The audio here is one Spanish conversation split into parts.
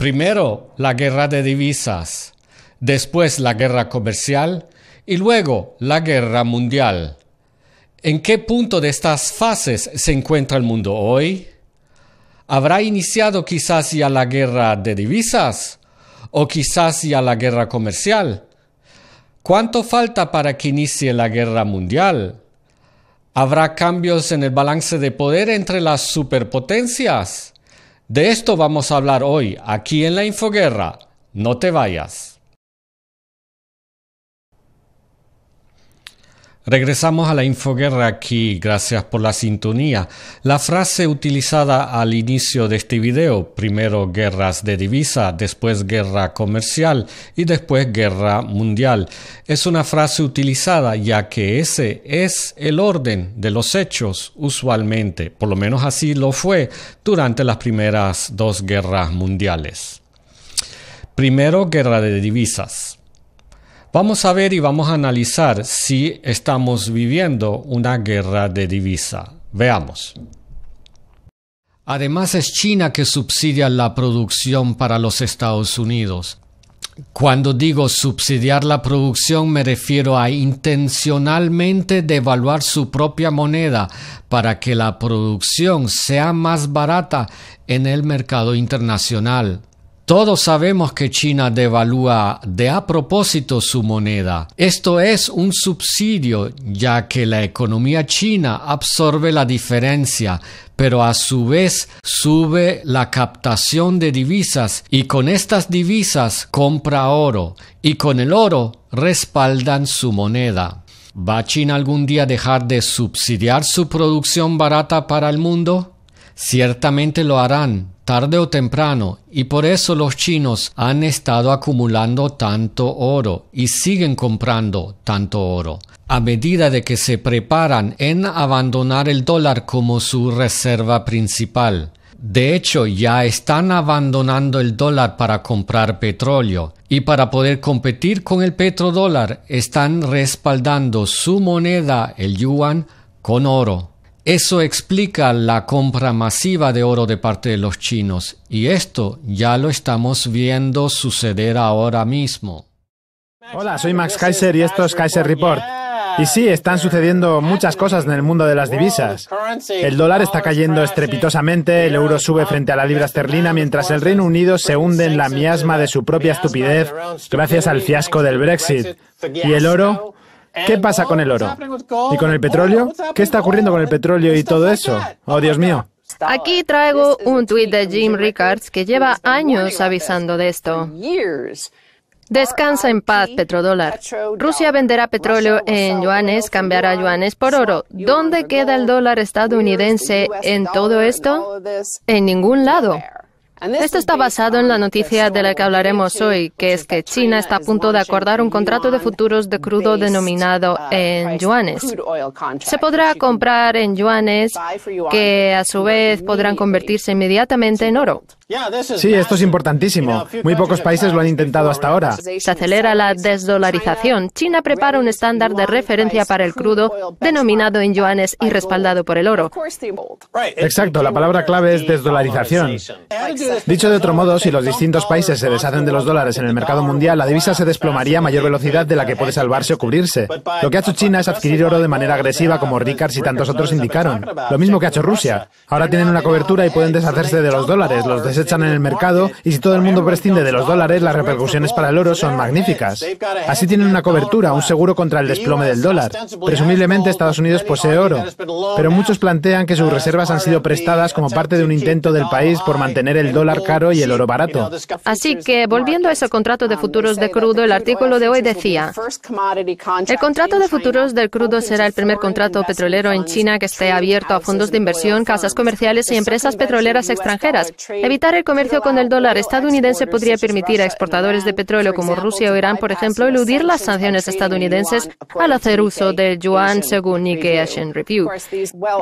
Primero la guerra de divisas, después la guerra comercial y luego la guerra mundial. ¿En qué punto de estas fases se encuentra el mundo hoy? ¿Habrá iniciado quizás ya la guerra de divisas? ¿O quizás ya la guerra comercial? ¿Cuánto falta para que inicie la guerra mundial? ¿Habrá cambios en el balance de poder entre las superpotencias? De esto vamos a hablar hoy, aquí en la Infoguerra. No te vayas. Regresamos a la infoguerra aquí, gracias por la sintonía. La frase utilizada al inicio de este video, primero guerras de divisa, después guerra comercial y después guerra mundial, es una frase utilizada ya que ese es el orden de los hechos usualmente, por lo menos así lo fue durante las primeras dos guerras mundiales. Primero guerra de divisas. Vamos a ver y vamos a analizar si estamos viviendo una guerra de divisa. Veamos. Además es China que subsidia la producción para los Estados Unidos. Cuando digo subsidiar la producción me refiero a intencionalmente devaluar su propia moneda para que la producción sea más barata en el mercado internacional. Todos sabemos que China devalúa de a propósito su moneda. Esto es un subsidio, ya que la economía china absorbe la diferencia, pero a su vez sube la captación de divisas y con estas divisas compra oro y con el oro respaldan su moneda. ¿Va China algún día dejar de subsidiar su producción barata para el mundo? Ciertamente lo harán, tarde o temprano, y por eso los chinos han estado acumulando tanto oro y siguen comprando tanto oro. A medida de que se preparan en abandonar el dólar como su reserva principal. De hecho, ya están abandonando el dólar para comprar petróleo y para poder competir con el petrodólar están respaldando su moneda, el yuan, con oro. Eso explica la compra masiva de oro de parte de los chinos, y esto ya lo estamos viendo suceder ahora mismo. Hola, soy Max Kaiser y esto es Kaiser Report. Y sí, están sucediendo muchas cosas en el mundo de las divisas. El dólar está cayendo estrepitosamente, el euro sube frente a la libra esterlina, mientras el Reino Unido se hunde en la miasma de su propia estupidez gracias al fiasco del Brexit. Y el oro, ¿Qué pasa con el oro? ¿Y con el petróleo? ¿Qué está ocurriendo con el petróleo y todo eso? Oh, Dios mío. Aquí traigo un tuit de Jim Rickards que lleva años avisando de esto. Descansa en paz, petrodólar. Rusia venderá petróleo en yuanes, cambiará yuanes por oro. ¿Dónde queda el dólar estadounidense en todo esto? En ningún lado. Esto está basado en la noticia de la que hablaremos hoy, que es que China está a punto de acordar un contrato de futuros de crudo denominado en yuanes. Se podrá comprar en yuanes que a su vez podrán convertirse inmediatamente en oro. Sí, esto es importantísimo. Muy pocos países lo han intentado hasta ahora. Se acelera la desdolarización. China prepara un estándar de referencia para el crudo denominado en yuanes y respaldado por el oro. Exacto, la palabra clave es desdolarización. Dicho de otro modo, si los distintos países se deshacen de los dólares en el mercado mundial, la divisa se desplomaría a mayor velocidad de la que puede salvarse o cubrirse. Lo que ha hecho China es adquirir oro de manera agresiva, como Rickards y tantos otros indicaron. Lo mismo que ha hecho Rusia. Ahora tienen una cobertura y pueden deshacerse de los dólares, los echan en el mercado y si todo el mundo prescinde de los dólares, las repercusiones para el oro son magníficas. Así tienen una cobertura, un seguro contra el desplome del dólar. Presumiblemente Estados Unidos posee oro, pero muchos plantean que sus reservas han sido prestadas como parte de un intento del país por mantener el dólar caro y el oro barato. Así que, volviendo a ese contrato de futuros de crudo, el artículo de hoy decía, el contrato de futuros del crudo será el primer contrato petrolero en China que esté abierto a fondos de inversión, casas comerciales y empresas petroleras extranjeras. Evitar el comercio con el dólar estadounidense podría permitir a exportadores de petróleo como Rusia o Irán, por ejemplo, eludir las sanciones estadounidenses al hacer uso del yuan, según Nikkei Asian Review.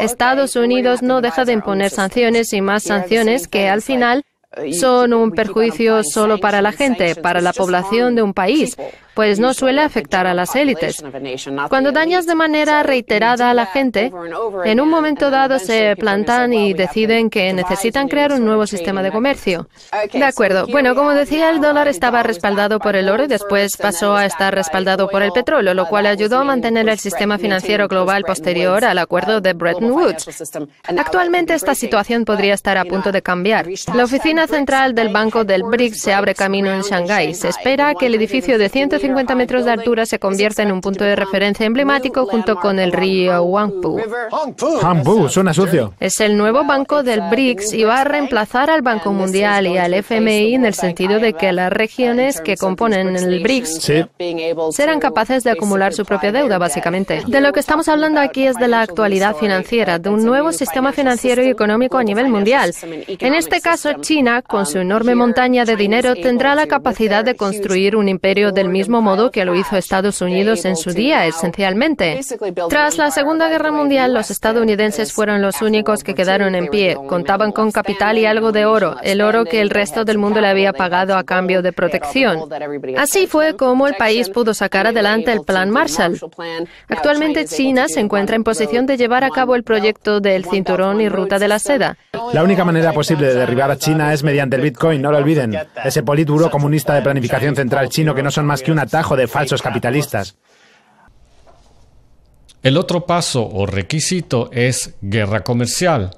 Estados Unidos no deja de imponer sanciones y más sanciones que al final son un perjuicio solo para la gente, para la población de un país pues no suele afectar a las élites. Cuando dañas de manera reiterada a la gente, en un momento dado se plantan y deciden que necesitan crear un nuevo sistema de comercio. De acuerdo. Bueno, como decía, el dólar estaba respaldado por el oro y después pasó a estar respaldado por el petróleo, lo cual ayudó a mantener el sistema financiero global posterior al acuerdo de Bretton Woods. Actualmente esta situación podría estar a punto de cambiar. La oficina central del Banco del BRICS se abre camino en Shanghái. Se espera que el edificio de 150 150 metros de altura se convierte en un punto de referencia emblemático junto con el río Huangpu. Huangpu, suena sucio. Es el nuevo banco del uh, BRICS y va a reemplazar al Banco Mundial y al FMI en el sentido de que las regiones que componen el BRICS serán capaces de acumular su propia deuda, básicamente. De lo que estamos hablando aquí es de la actualidad financiera, de un nuevo sistema financiero y económico a nivel mundial. En este caso, China, con su um, enorme montaña de dinero, tendrá la capacidad de construir un imperio del mismo modo que lo hizo Estados Unidos en su día, esencialmente. Tras la Segunda Guerra Mundial, los estadounidenses fueron los únicos que quedaron en pie. Contaban con capital y algo de oro, el oro que el resto del mundo le había pagado a cambio de protección. Así fue como el país pudo sacar adelante el Plan Marshall. Actualmente China se encuentra en posición de llevar a cabo el proyecto del cinturón y ruta de la seda. La única manera posible de derribar a China es mediante el Bitcoin, no lo olviden. Ese politburo comunista de planificación central chino que no son más que un atajo de falsos capitalistas. El otro paso o requisito es guerra comercial.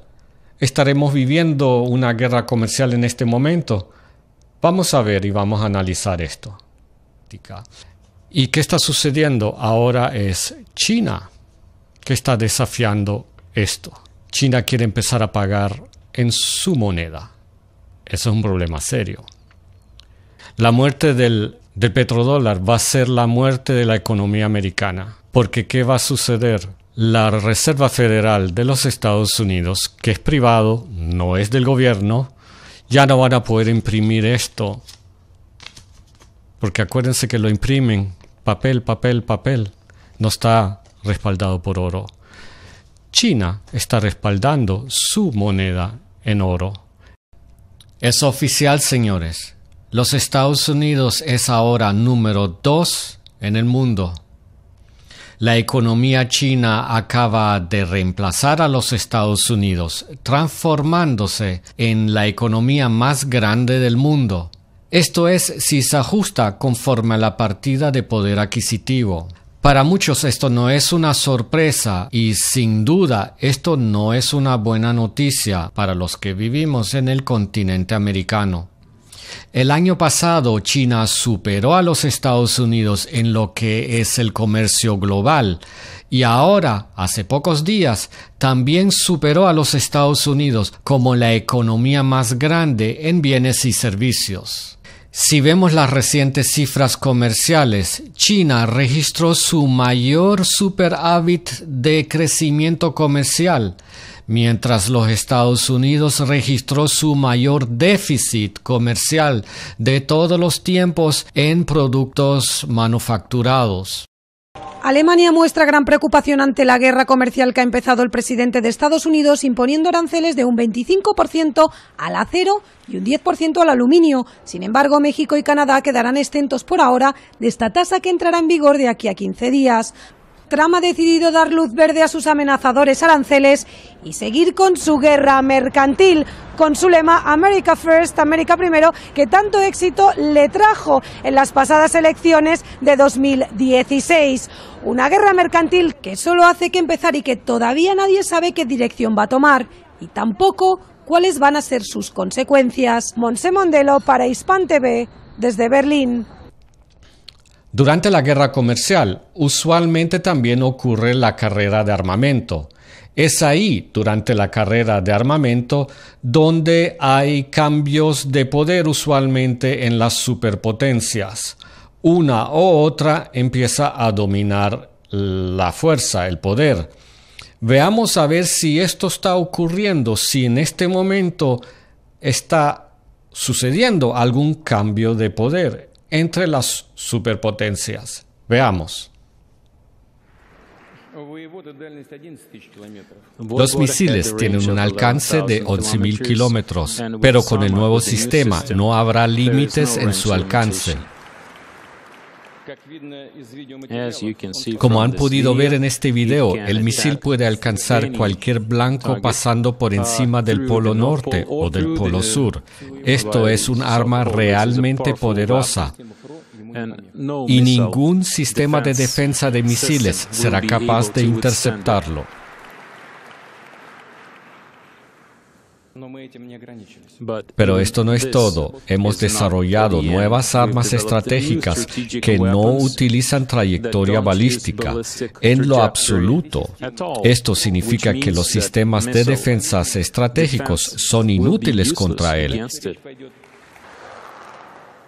Estaremos viviendo una guerra comercial en este momento. Vamos a ver y vamos a analizar esto. ¿Y qué está sucediendo ahora es China que está desafiando esto? China quiere empezar a pagar en su moneda. Eso es un problema serio. La muerte del del petrodólar va a ser la muerte de la economía americana. Porque ¿qué va a suceder? La Reserva Federal de los Estados Unidos, que es privado, no es del gobierno, ya no van a poder imprimir esto. Porque acuérdense que lo imprimen papel, papel, papel. No está respaldado por oro. China está respaldando su moneda en oro. Es oficial, señores. Los Estados Unidos es ahora número dos en el mundo. La economía china acaba de reemplazar a los Estados Unidos, transformándose en la economía más grande del mundo. Esto es si se ajusta conforme a la partida de poder adquisitivo. Para muchos esto no es una sorpresa y sin duda esto no es una buena noticia para los que vivimos en el continente americano. El año pasado China superó a los Estados Unidos en lo que es el comercio global y ahora, hace pocos días, también superó a los Estados Unidos como la economía más grande en bienes y servicios. Si vemos las recientes cifras comerciales, China registró su mayor superávit de crecimiento comercial Mientras los Estados Unidos registró su mayor déficit comercial de todos los tiempos en productos manufacturados. Alemania muestra gran preocupación ante la guerra comercial que ha empezado el presidente de Estados Unidos imponiendo aranceles de un 25% al acero y un 10% al aluminio. Sin embargo, México y Canadá quedarán exentos por ahora de esta tasa que entrará en vigor de aquí a 15 días. Trump ha decidido dar luz verde a sus amenazadores aranceles y seguir con su guerra mercantil, con su lema America First, América Primero, que tanto éxito le trajo en las pasadas elecciones de 2016. Una guerra mercantil que solo hace que empezar y que todavía nadie sabe qué dirección va a tomar y tampoco cuáles van a ser sus consecuencias. Monse Mondelo para Hispan TV, desde Berlín. Durante la guerra comercial, usualmente también ocurre la carrera de armamento. Es ahí, durante la carrera de armamento, donde hay cambios de poder usualmente en las superpotencias. Una o otra empieza a dominar la fuerza, el poder. Veamos a ver si esto está ocurriendo, si en este momento está sucediendo algún cambio de poder entre las superpotencias. Veamos. Los misiles tienen un alcance de 11.000 kilómetros, pero con el nuevo sistema no habrá límites en su alcance. Como han podido ver en este video, el misil puede alcanzar cualquier blanco pasando por encima del Polo Norte o del Polo Sur. Esto es un arma realmente poderosa y ningún sistema de defensa de misiles será capaz de interceptarlo. Pero esto no es todo. Hemos desarrollado nuevas armas estratégicas que no utilizan trayectoria balística en lo absoluto. Esto significa que los sistemas de defensas estratégicos son inútiles contra él.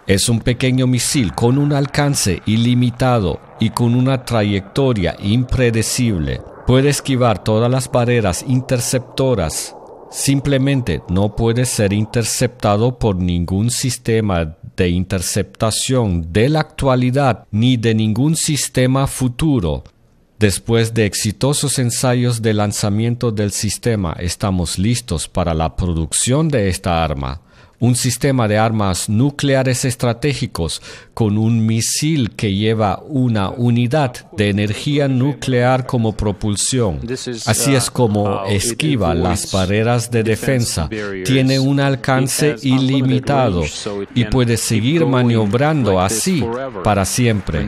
Es un pequeño misil con un alcance ilimitado y con una trayectoria impredecible. Puede esquivar todas las barreras interceptoras Simplemente no puede ser interceptado por ningún sistema de interceptación de la actualidad ni de ningún sistema futuro. Después de exitosos ensayos de lanzamiento del sistema, estamos listos para la producción de esta arma un sistema de armas nucleares estratégicos con un misil que lleva una unidad de energía nuclear como propulsión. Así uh, es como esquiva las barreras de defensa. Tiene un alcance ilimitado y puede seguir maniobrando así para siempre.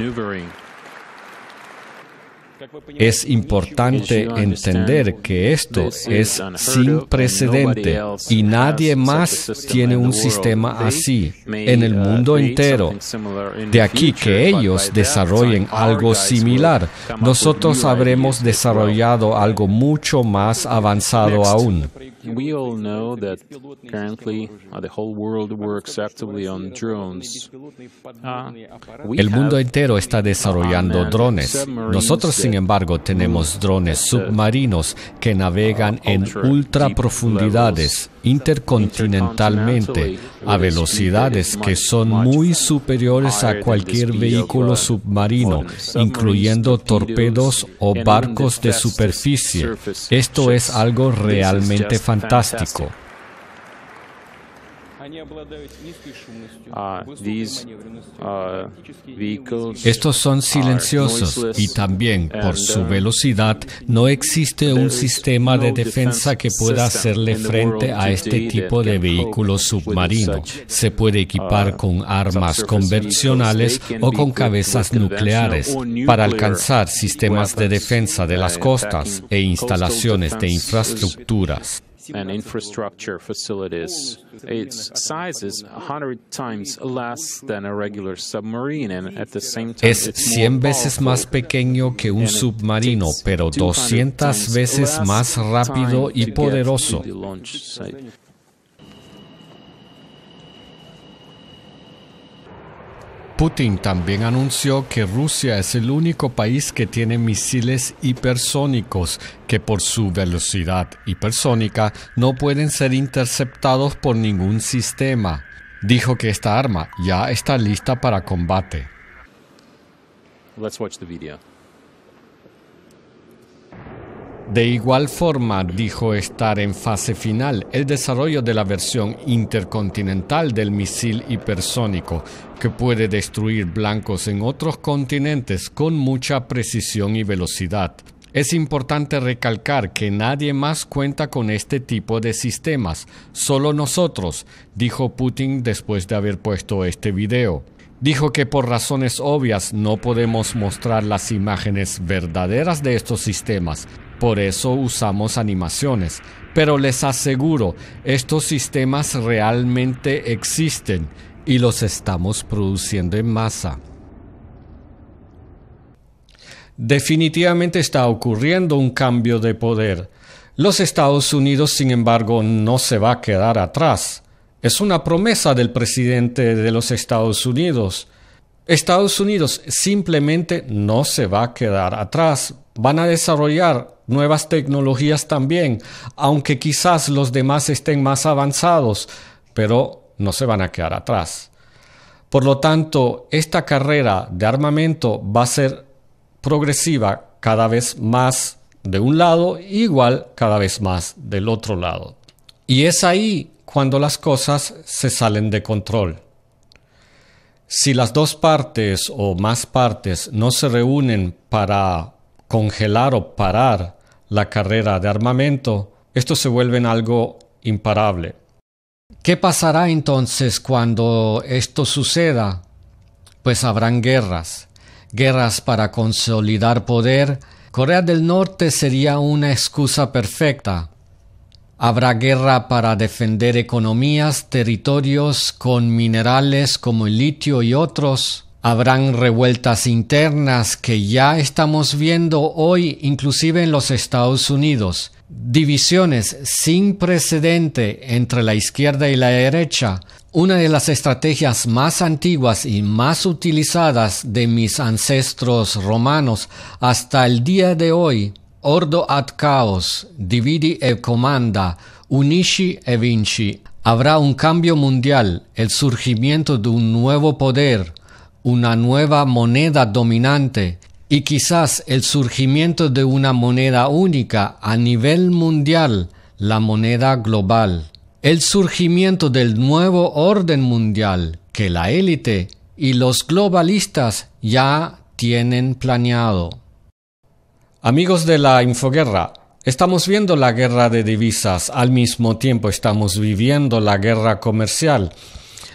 Es importante entender que esto es sin precedente y nadie más tiene un sistema así en el uh, mundo entero. De aquí que ellos desarrollen algo similar, nosotros habremos desarrollado algo mucho más avanzado aún. Uh, uh, el mundo entero está desarrollando drones. Nosotros, sin sin embargo, tenemos drones submarinos que navegan uh, en ultra profundidades intercontinentalmente a velocidades que son muy superiores a cualquier vehículo submarino, incluyendo torpedos o barcos de superficie. Esto es algo realmente fantástico. Estos son silenciosos y también por su uh, velocidad no existe un sistema de defensa que pueda hacerle frente a este tipo de vehículo submarino. Se puede equipar uh, con armas convencionales o con cabezas nucleares para alcanzar sistemas de defensa de las costas e instalaciones de infraestructuras and infrastructure facilities. Its size is 100 times less than a regular submarine and at the same time es 100 veces más pequeño que un submarino, pero 200 veces más rápido y poderoso. Putin también anunció que Rusia es el único país que tiene misiles hipersónicos que por su velocidad hipersónica no pueden ser interceptados por ningún sistema. Dijo que esta arma ya está lista para combate. Let's watch the video. De igual forma, dijo estar en fase final el desarrollo de la versión intercontinental del misil hipersónico, que puede destruir blancos en otros continentes con mucha precisión y velocidad. Es importante recalcar que nadie más cuenta con este tipo de sistemas, solo nosotros, dijo Putin después de haber puesto este video. Dijo que por razones obvias no podemos mostrar las imágenes verdaderas de estos sistemas, por eso usamos animaciones. Pero les aseguro, estos sistemas realmente existen y los estamos produciendo en masa. Definitivamente está ocurriendo un cambio de poder. Los Estados Unidos, sin embargo, no se va a quedar atrás. Es una promesa del presidente de los Estados Unidos. Estados Unidos simplemente no se va a quedar atrás. Van a desarrollar nuevas tecnologías también, aunque quizás los demás estén más avanzados, pero no se van a quedar atrás. Por lo tanto, esta carrera de armamento va a ser progresiva cada vez más de un lado, igual cada vez más del otro lado. Y es ahí cuando las cosas se salen de control. Si las dos partes o más partes no se reúnen para congelar o parar la carrera de armamento, esto se vuelve algo imparable. ¿Qué pasará entonces cuando esto suceda? Pues habrán guerras, guerras para consolidar poder. Corea del Norte sería una excusa perfecta. Habrá guerra para defender economías, territorios con minerales como el litio y otros. Habrán revueltas internas que ya estamos viendo hoy inclusive en los Estados Unidos, divisiones sin precedente entre la izquierda y la derecha, una de las estrategias más antiguas y más utilizadas de mis ancestros romanos hasta el día de hoy. Ordo ad caos, dividi e comanda, unisci e vinci. Habrá un cambio mundial, el surgimiento de un nuevo poder, una nueva moneda dominante y quizás el surgimiento de una moneda única a nivel mundial, la moneda global. El surgimiento del nuevo orden mundial que la élite y los globalistas ya tienen planeado. Amigos de la infoguerra, estamos viendo la guerra de divisas, al mismo tiempo estamos viviendo la guerra comercial.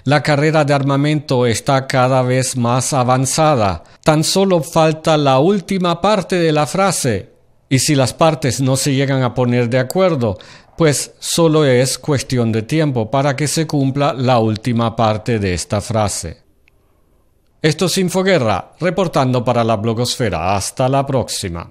La carrera de armamento está cada vez más avanzada. Tan solo falta la última parte de la frase. Y si las partes no se llegan a poner de acuerdo, pues solo es cuestión de tiempo para que se cumpla la última parte de esta frase. Esto es Infoguerra, reportando para la blogosfera. Hasta la próxima.